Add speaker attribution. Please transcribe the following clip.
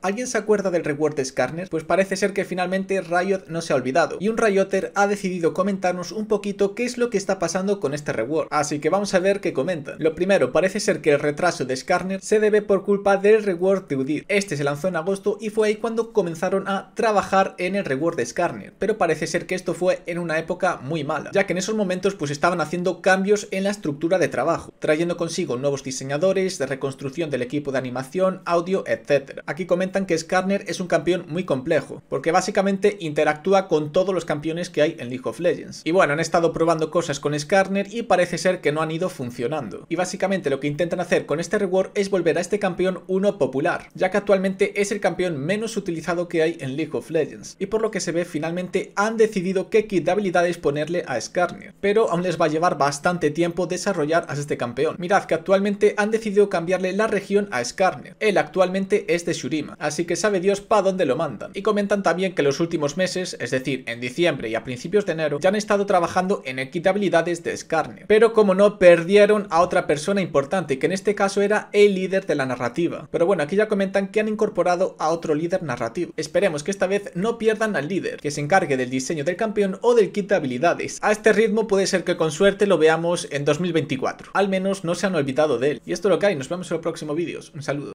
Speaker 1: ¿Alguien se acuerda del reward de Skarner? Pues parece ser que finalmente Riot no se ha olvidado y un Rioter ha decidido comentarnos un poquito qué es lo que está pasando con este reward. Así que vamos a ver qué comentan. Lo primero, parece ser que el retraso de Skarner se debe por culpa del reward de UDIR. Este se lanzó en agosto y fue ahí cuando comenzaron a trabajar en el reward de Skarner, pero parece ser que esto fue en una época muy mala, ya que en esos momentos pues estaban haciendo cambios en la estructura de trabajo, trayendo consigo nuevos diseñadores, de reconstrucción del equipo de animación, audio, etc. Aquí comenta que Skarner es un campeón muy complejo, porque básicamente interactúa con todos los campeones que hay en League of Legends. Y bueno, han estado probando cosas con Skarner y parece ser que no han ido funcionando. Y básicamente lo que intentan hacer con este reward es volver a este campeón uno popular, ya que actualmente es el campeón menos utilizado que hay en League of Legends. Y por lo que se ve, finalmente han decidido qué kit de habilidades ponerle a Skarner, pero aún les va a llevar bastante tiempo desarrollar a este campeón. Mirad que actualmente han decidido cambiarle la región a Skarner. Él actualmente es de Shurima, así que sabe Dios pa' dónde lo mandan. Y comentan también que los últimos meses, es decir, en diciembre y a principios de enero, ya han estado trabajando en equitabilidades de escarne Pero como no, perdieron a otra persona importante, que en este caso era el líder de la narrativa. Pero bueno, aquí ya comentan que han incorporado a otro líder narrativo. Esperemos que esta vez no pierdan al líder, que se encargue del diseño del campeón o del kit habilidades. A este ritmo puede ser que con suerte lo veamos en 2024. Al menos no se han olvidado de él. Y esto es lo que hay, nos vemos en los próximos vídeos. Un saludo.